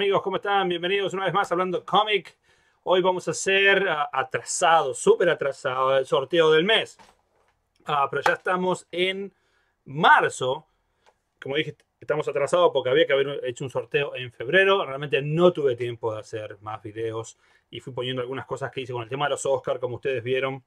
amigos? ¿Cómo están? Bienvenidos una vez más hablando cómic. Hoy vamos a hacer ah, atrasado, súper atrasado, el sorteo del mes. Ah, pero ya estamos en marzo. Como dije, estamos atrasados porque había que haber hecho un sorteo en febrero. Realmente no tuve tiempo de hacer más videos y fui poniendo algunas cosas que hice con el tema de los Oscar, como ustedes vieron,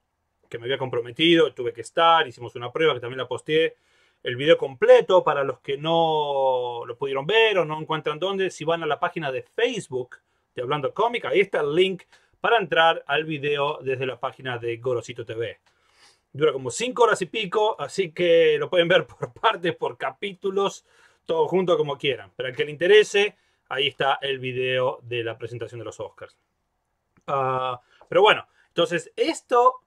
que me había comprometido, tuve que estar, hicimos una prueba que también la posteé el video completo para los que no lo pudieron ver o no encuentran dónde, si van a la página de Facebook de Hablando Cómica, ahí está el link para entrar al video desde la página de Gorosito TV. Dura como 5 horas y pico, así que lo pueden ver por partes, por capítulos, todo junto como quieran. Para al que le interese, ahí está el video de la presentación de los Oscars. Ah, pero bueno, entonces esto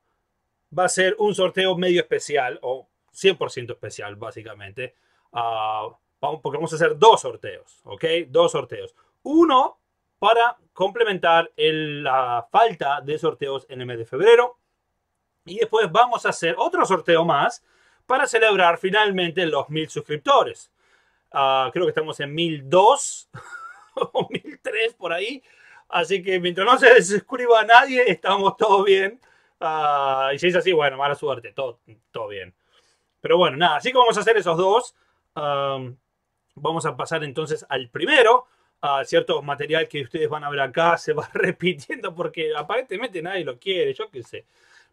va a ser un sorteo medio especial, o 100% especial, básicamente. vamos, porque vamos a hacer dos sorteos, ¿ok? Dos sorteos. Uno para complementar la falta de sorteos en el mes de febrero. Y después vamos a hacer otro sorteo más para celebrar finalmente los mil suscriptores. Ah, creo que estamos en dos o tres por ahí. Así que mientras no se suscriba a nadie, estamos todo bien. Ah, y si es así, bueno, mala suerte, todo, todo bien. Pero bueno, nada, así que vamos a hacer esos dos. vamos a pasar entonces al primero. A ah, cierto material que ustedes van a ver acá se va repitiendo porque aparentemente nadie lo quiere, yo qué sé.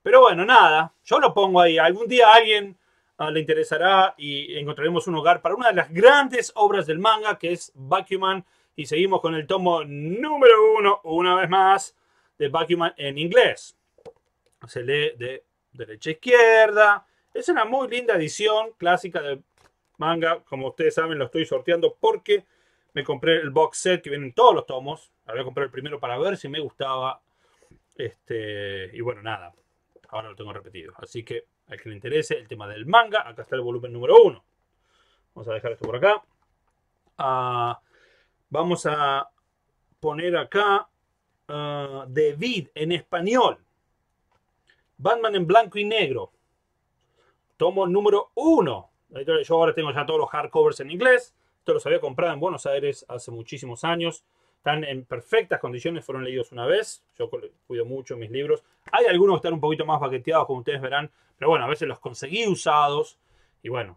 Pero bueno, nada, yo lo pongo ahí. Algún día alguien ah, le interesará y encontraremos un hogar para una de las grandes obras del manga que es Bakuman. Y seguimos con el tomo número uno, una vez más, de Bakuman en inglés. Se lee de derecha a izquierda. Es una muy linda edición clásica de manga. Como ustedes saben, lo estoy sorteando porque me compré el box set que vienen todos los tomos. Había comprado el primero para ver si me gustaba. Este, y bueno, nada. Ahora lo tengo repetido. Así que al que le interese el tema del manga, acá está el volumen número uno. Vamos a dejar esto por acá. Ah, vamos a poner acá David ah, en español. Batman en blanco y negro tomo número uno. Yo ahora tengo ya todos los hardcovers en inglés. Esto los había comprado en Buenos Aires hace muchísimos años. Están en perfectas condiciones, fueron leídos una vez. Yo cuido mucho mis libros. Hay algunos que están un poquito más baqueteados, como ustedes verán. Pero bueno, a veces los conseguí usados. Y bueno,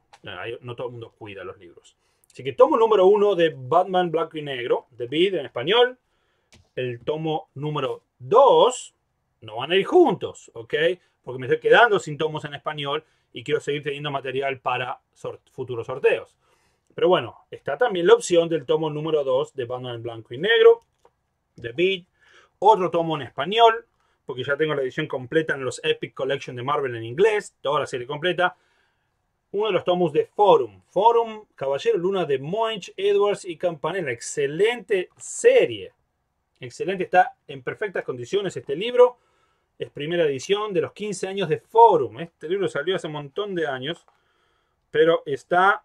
no todo el mundo cuida los libros. Así que tomo número uno de Batman Black y Negro, de Bid en español. El tomo número dos no van a ir juntos, ¿ok? Porque me estoy quedando sin tomos en español y quiero seguir teniendo material para futuros sorteos. Pero bueno, está también la opción del tomo número 2 de Bando en blanco y negro, de Beat, otro tomo en español, porque ya tengo la edición completa en los Epic Collection de Marvel en inglés, toda la serie completa. Uno de los tomos de Forum. Forum, Caballero Luna de Moench, Edwards y Campanella. Excelente serie. Excelente, está en perfectas condiciones este libro. Es primera edición de los 15 años de Forum. Este libro salió hace un montón de años, pero está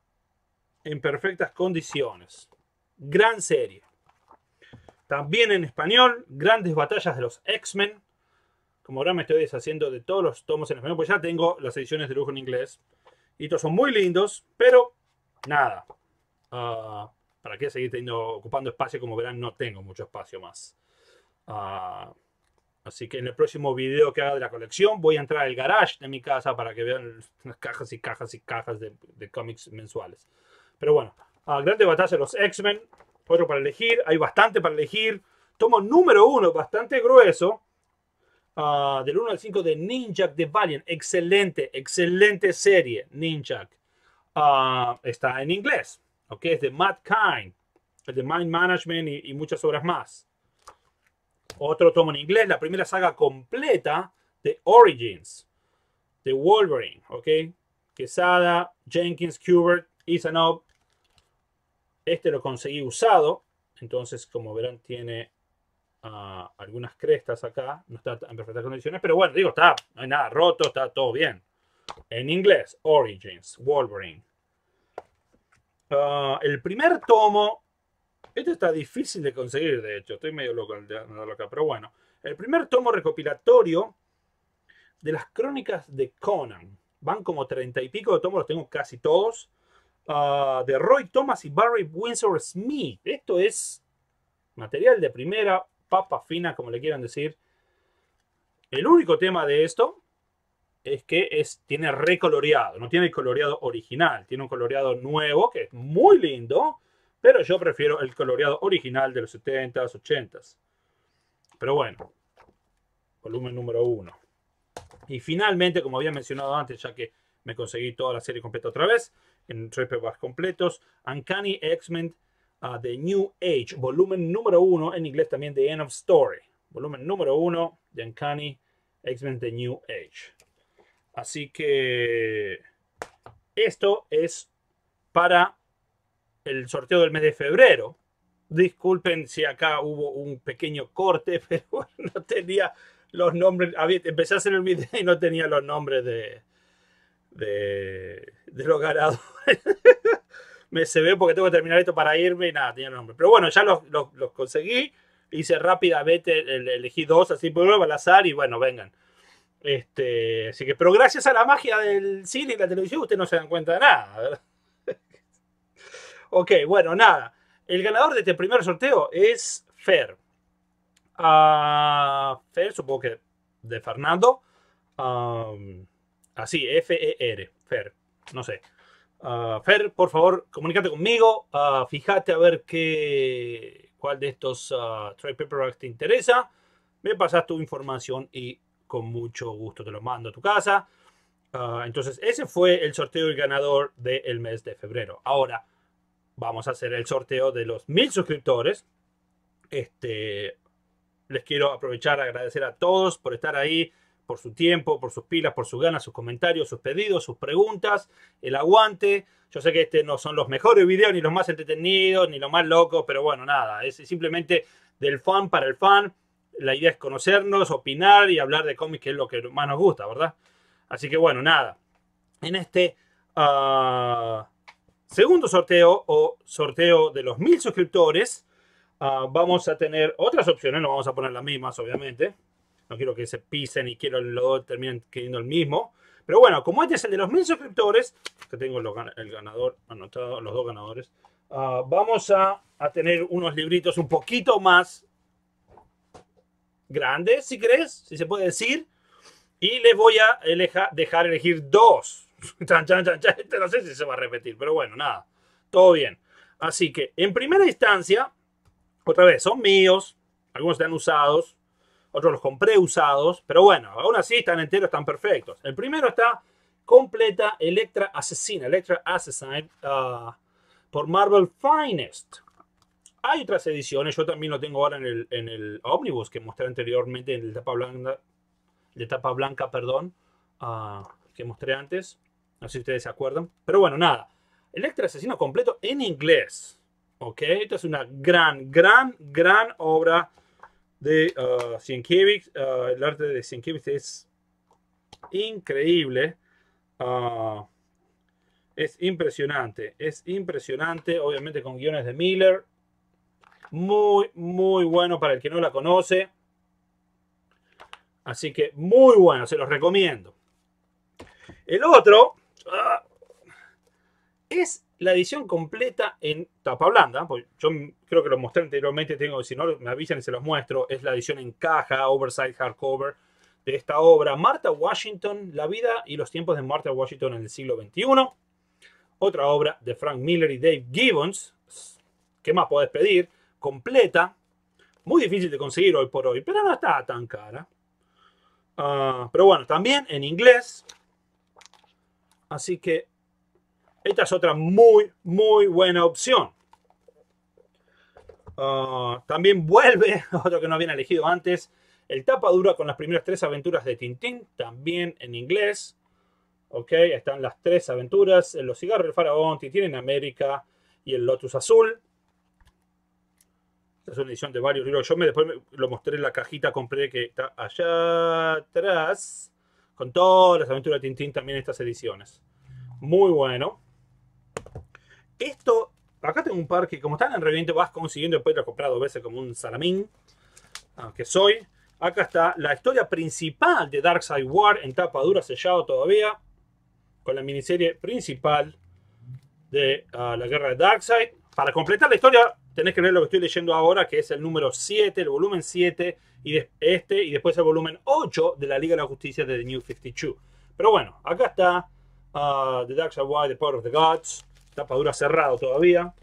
en perfectas condiciones. Gran serie. También en español, grandes batallas de los X-Men. Como ahora me estoy deshaciendo de todos los tomos en español, pues ya tengo las ediciones de lujo en inglés. Y todos son muy lindos, pero nada. Ah, ¿Para qué seguir teniendo, ocupando espacio? Como verán, no tengo mucho espacio más. Ah... Así que en el próximo video que haga de la colección voy a entrar al garage de mi casa para que vean las cajas y cajas y cajas de, cómics mensuales. Pero bueno, a grande batalla los X-Men, otro para elegir, hay bastante para elegir. Tomo número uno, bastante grueso, ah, del 1 al 5 de Ninja de Valiant. Excelente, excelente serie, Ninja ah, está en inglés, Es de Matt Kind, es de Mind Management y muchas obras más. Otro tomo en inglés, la primera saga completa de Origins, de Wolverine, ¿ok? Quesada, Jenkins, Kubert, Isanov. Este lo conseguí usado, entonces como verán tiene ah, algunas crestas acá, no está en perfectas condiciones, pero bueno, digo, está, no hay nada roto, está todo bien. En inglés, Origins, Wolverine. Ah, el primer tomo esto está difícil de conseguir, de hecho. Estoy medio loco de pero bueno. El primer tomo recopilatorio de las crónicas de Conan. Van como treinta y pico de tomos, los tengo casi todos. Ah, de Roy Thomas y Barry Windsor Smith. Esto es material de primera, papa fina, como le quieran decir. El único tema de esto es que es, tiene recoloreado, no tiene el coloreado original, tiene un coloreado nuevo que es muy lindo pero yo prefiero el coloreado original de los 70s, 80s. Pero bueno, volumen número uno. Y finalmente, como había mencionado antes, ya que me conseguí toda la serie completa otra vez, en tres completos, Uncanny X-Men ah, The New Age, volumen número uno, en inglés también The End of Story, volumen número uno de Uncanny X-Men The New Age. Así que esto es para el sorteo del mes de febrero. Disculpen si acá hubo un pequeño corte, pero no tenía los nombres. empecé a hacer el video y no tenía los nombres de, de, los ganadores. Me se ve porque tengo que terminar esto para irme y nada, tenía los nombres. Pero bueno, ya los, los, conseguí. Hice rápidamente, elegí dos así por al azar y bueno, vengan. Este, así que, pero gracias a la magia del cine y la televisión, usted no se dan cuenta de nada, ¿verdad? Ok, bueno, nada. El ganador de este primer sorteo es Fer. Ah, Fer, supongo que de Fernando. así, F-E-R, Fer, no sé. Ah, Fer, por favor, comunícate conmigo. Ah, fíjate a ver qué, cuál de estos trade paperbacks te interesa. Me pasas tu información y con mucho gusto te lo mando a tu casa. entonces, ese fue el sorteo del ganador del mes de febrero. Ahora, vamos a hacer el sorteo de los mil suscriptores. Este, les quiero aprovechar, agradecer a todos por estar ahí, por su tiempo, por sus pilas, por sus ganas, sus comentarios, sus pedidos, sus preguntas, el aguante. Yo sé que este no son los mejores videos, ni los más entretenidos, ni los más locos, pero bueno, nada, es simplemente del fan para el fan. La idea es conocernos, opinar y hablar de cómics, que es lo que más nos gusta, ¿verdad? Así que bueno, nada. En este ah, segundo sorteo o sorteo de los mil suscriptores, ah, vamos a tener otras opciones, no vamos a poner las mismas, obviamente. No quiero que se pisen y quiero lo terminen queriendo el mismo. Pero bueno, como este es el de los mil suscriptores, que tengo el ganador anotado, los dos ganadores, ah, vamos a, a tener unos libritos un poquito más grandes, si crees, si se puede decir. Y les voy a dejar elegir dos Este no sé si se va a repetir, pero bueno, nada. Todo bien. Así que, en primera instancia, otra vez, son míos. Algunos están usados. Otros los compré usados. Pero bueno, aún así están enteros, están perfectos. El primero está completa Electra Asesina. Electra Assassin ah, por Marvel Finest. Hay otras ediciones, yo también lo tengo ahora en el, en Omnibus que mostré anteriormente en el tapa blanca, de tapa blanca, perdón, ah, que mostré antes. No sé si ustedes se acuerdan. Pero bueno, nada. El extra Asesino completo en inglés. ¿Ok? Esta es una gran, gran, gran obra de uh, Sienkiewicz. Uh, el arte de Sienkiewicz es increíble. Uh, es impresionante. Es impresionante. Obviamente con guiones de Miller. Muy, muy bueno para el que no la conoce. Así que muy bueno, se los recomiendo. El otro Ah. Es la edición completa en tapa blanda. Yo creo que lo mostré anteriormente, tengo, si no me avisan y se los muestro. Es la edición en caja, oversight, hardcover de esta obra. Martha Washington, La vida y los tiempos de Martha Washington en el siglo XXI. Otra obra de Frank Miller y Dave Gibbons. ¿Qué más podés pedir? Completa. Muy difícil de conseguir hoy por hoy, pero no está tan cara. Ah, pero bueno, también en inglés Así que esta es otra muy, muy buena opción. Ah, también vuelve, otro que no habían elegido antes, el tapa dura con las primeras tres aventuras de Tintín, también en inglés. Ok, están las tres aventuras, Los cigarros del faraón, Tintín en América y el Lotus Azul. Esta es una edición de varios libros. Yo me después lo mostré en la cajita, compré que está allá atrás con todas las aventuras de Tintín también estas ediciones. Muy bueno. Esto, acá tengo un par que como están en reviente vas consiguiendo después lo comprar dos veces como un salamín, Aunque ah, soy. Acá está la historia principal de Side War en tapa dura sellado todavía, con la miniserie principal de ah, la guerra de Darkseid. Para completar la historia tenés que leer lo que estoy leyendo ahora, que es el número 7, el volumen 7, y este, y después el volumen 8 de la Liga de la Justicia de The New 52. Pero bueno, acá está ah, The Dark Side The Power of the Gods, tapadura cerrado todavía.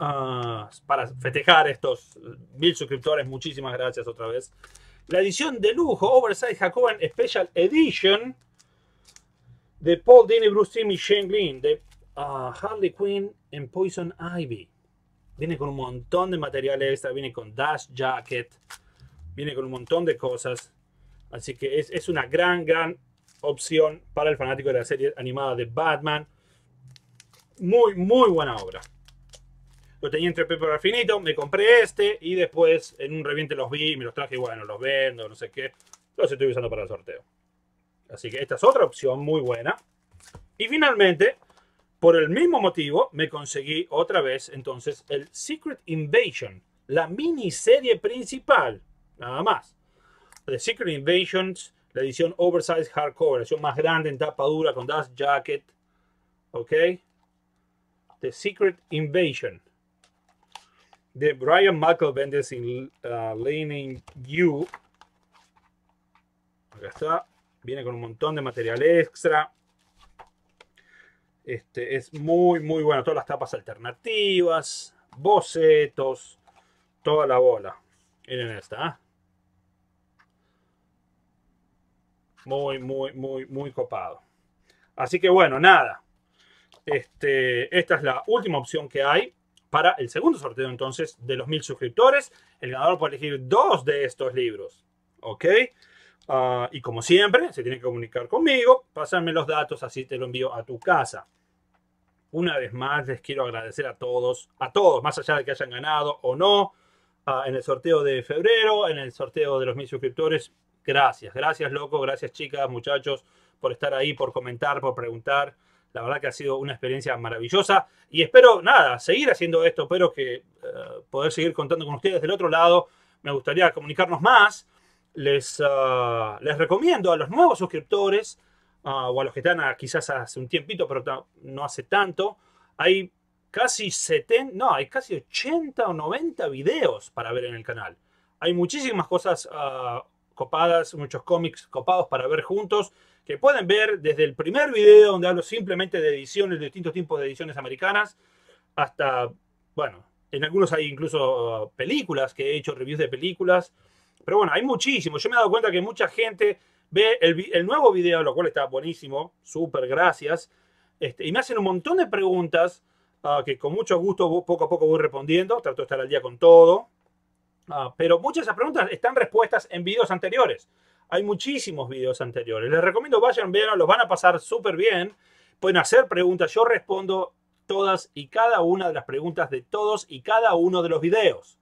Ah, para festejar estos mil suscriptores, muchísimas gracias otra vez. La edición de lujo, Oversight Jacoban Special Edition, de Paul Dini, Bruce Timmy, y Shane Green, de ah, Harley Quinn en Poison Ivy. Viene con un montón de materiales. extra, viene con dash jacket, viene con un montón de cosas. Así que es, es una gran, gran opción para el fanático de la serie animada de Batman. Muy, muy buena obra. Lo tenía entre paper Finito, me compré este y después en un reviente los vi y me los traje y bueno, los vendo, no sé qué. Los estoy usando para el sorteo. Así que esta es otra opción muy buena. Y finalmente, por el mismo motivo, me conseguí otra vez entonces el Secret Invasion, la miniserie principal, nada más. The Secret Invasions, la edición oversized hardcover, la edición más grande en tapa dura con dust jacket. ¿Ok? The Secret Invasion. De Brian Michael Bendis y uh, U. You. Acá está. Viene con un montón de material extra. Este, es muy, muy bueno. Todas las tapas alternativas, bocetos, toda la bola. Miren esta. ¿ah? Muy, muy, muy, muy copado. Así que bueno, nada. Este, esta es la última opción que hay para el segundo sorteo entonces de los mil suscriptores. El ganador puede elegir dos de estos libros. ¿Ok? Ah, y como siempre, se tiene que comunicar conmigo, pasarme los datos, así te lo envío a tu casa. Una vez más, les quiero agradecer a todos, a todos, más allá de que hayan ganado o no, ah, en el sorteo de febrero, en el sorteo de los mil suscriptores. Gracias, gracias, loco, gracias, chicas, muchachos, por estar ahí, por comentar, por preguntar. La verdad que ha sido una experiencia maravillosa y espero, nada, seguir haciendo esto, espero que eh, poder seguir contando con ustedes del otro lado. Me gustaría comunicarnos más Ah, les, recomiendo a los nuevos suscriptores ah, o a los que están ah, quizás hace un tiempito, pero no hace tanto, hay casi 70, no, hay casi 80 o 90 videos para ver en el canal. Hay muchísimas cosas copadas, muchos cómics copados para ver juntos, que pueden ver desde el primer video donde hablo simplemente de ediciones, de distintos tipos de ediciones americanas, hasta, bueno, en algunos hay incluso películas, que he hecho reviews de películas. Pero bueno, hay muchísimos. Yo me he dado cuenta que mucha gente ve el, el nuevo video, lo cual está buenísimo. Súper, gracias. Este, y me hacen un montón de preguntas ah, que con mucho gusto poco a poco voy respondiendo. Trato de estar al día con todo. Ah, pero muchas de esas preguntas están respuestas en videos anteriores. Hay muchísimos videos anteriores. Les recomiendo vayan, vean, los van a pasar súper bien. Pueden hacer preguntas. Yo respondo todas y cada una de las preguntas de todos y cada uno de los videos.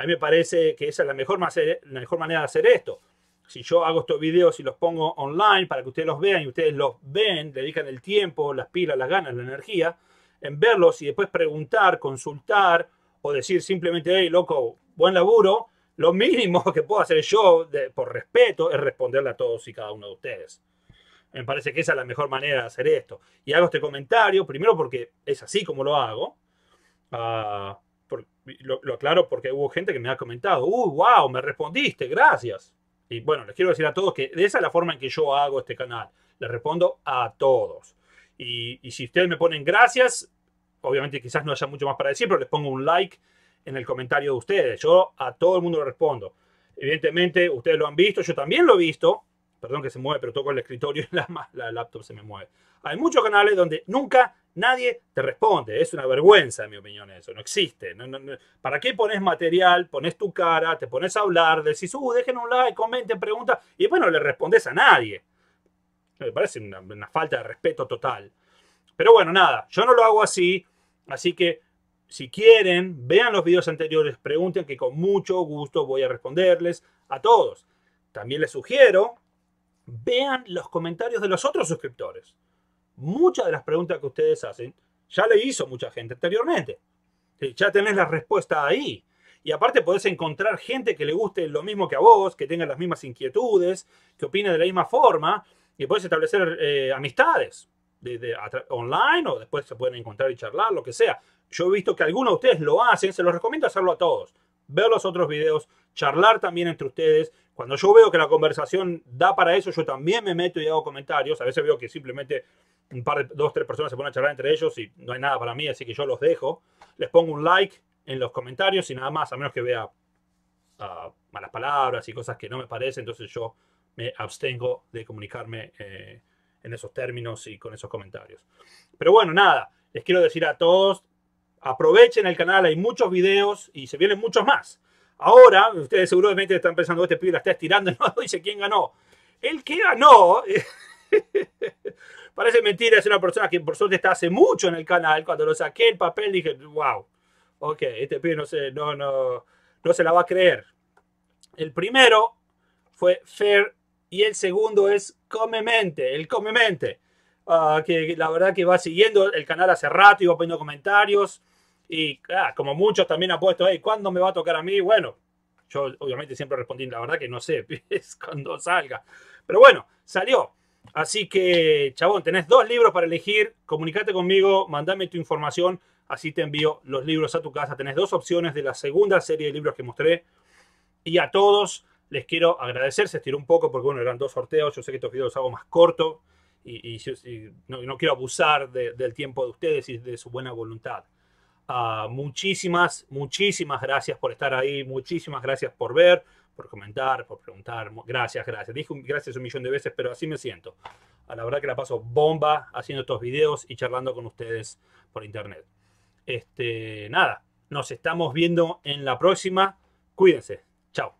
A mí me parece que esa es la mejor, manera de hacer esto. Si yo hago estos videos y los pongo online para que ustedes los vean y ustedes los ven, dedican el tiempo, las pilas, las ganas, la energía, en verlos y después preguntar, consultar o decir simplemente, hey, loco, buen laburo, lo mínimo que puedo hacer yo por respeto es responderle a todos y cada uno de ustedes. Me parece que esa es la mejor manera de hacer esto. Y hago este comentario, primero porque es así como lo hago. Ah, lo, aclaro porque hubo gente que me ha comentado, ¡Uy, wow! Me respondiste, gracias. Y bueno, les quiero decir a todos que esa es la forma en que yo hago este canal. Les respondo a todos. Y, si ustedes me ponen gracias, obviamente quizás no haya mucho más para decir, pero les pongo un like en el comentario de ustedes. Yo a todo el mundo le respondo. Evidentemente, ustedes lo han visto, yo también lo he visto. Perdón que se mueve, pero toco el escritorio y la laptop se me mueve. Hay muchos canales donde nunca Nadie te responde. Es una vergüenza, en mi opinión, eso. No existe. ¿Para qué pones material? Pones tu cara, te pones a hablar, decís, uh, dejen un like, comenten, preguntas, y bueno, le respondes a nadie. Me parece una, una, falta de respeto total. Pero bueno, nada, yo no lo hago así. Así que si quieren, vean los videos anteriores, pregunten que con mucho gusto voy a responderles a todos. También les sugiero, vean los comentarios de los otros suscriptores muchas de las preguntas que ustedes hacen ya le hizo mucha gente anteriormente. Ya tenés la respuesta ahí. Y aparte podés encontrar gente que le guste lo mismo que a vos, que tenga las mismas inquietudes, que opine de la misma forma, y podés establecer eh, amistades online o después se pueden encontrar y charlar, lo que sea. Yo he visto que algunos de ustedes lo hacen, se los recomiendo hacerlo a todos. Ver los otros videos, charlar también entre ustedes. Cuando yo veo que la conversación da para eso, yo también me meto y hago comentarios. A veces veo que simplemente un par de dos, tres personas se ponen a charlar entre ellos y no hay nada para mí, así que yo los dejo. Les pongo un like en los comentarios y nada más, a menos que vea ah, malas palabras y cosas que no me parecen, entonces yo me abstengo de comunicarme eh, en esos términos y con esos comentarios. Pero bueno, nada, les quiero decir a todos, aprovechen el canal, hay muchos videos y se vienen muchos más. Ahora, ustedes seguramente están pensando, este pibe la está estirando, no dice quién ganó. El que ganó eh, Parece mentira, es una persona que por suerte está hace mucho en el canal. Cuando lo saqué el papel dije, wow, ok, este pibe no se, no, no, no se la va a creer. El primero fue Fair y el segundo es Comemente, el Comemente. Ah, que la verdad que va siguiendo el canal hace rato y va poniendo comentarios. Y ah, como muchos también han puesto, hey, ¿cuándo me va a tocar a mí? Bueno, yo obviamente siempre respondí, la verdad que no sé, es cuando salga. Pero bueno, salió. Así que, chabón, tenés dos libros para elegir. Comunicate conmigo, mandame tu información, así te envío los libros a tu casa. Tenés dos opciones de la segunda serie de libros que mostré. Y a todos les quiero agradecer. Se estiró un poco porque, bueno, eran dos sorteos. Yo sé que estos videos los hago más corto y, no, quiero abusar del tiempo de ustedes y de su buena voluntad. Ah, muchísimas, muchísimas gracias por estar ahí. Muchísimas gracias por ver por comentar, por preguntar. Gracias, gracias. dijo gracias un millón de veces, pero así me siento. A La verdad que la paso bomba haciendo estos videos y charlando con ustedes por internet. Este, nada, nos estamos viendo en la próxima. Cuídense. Chao.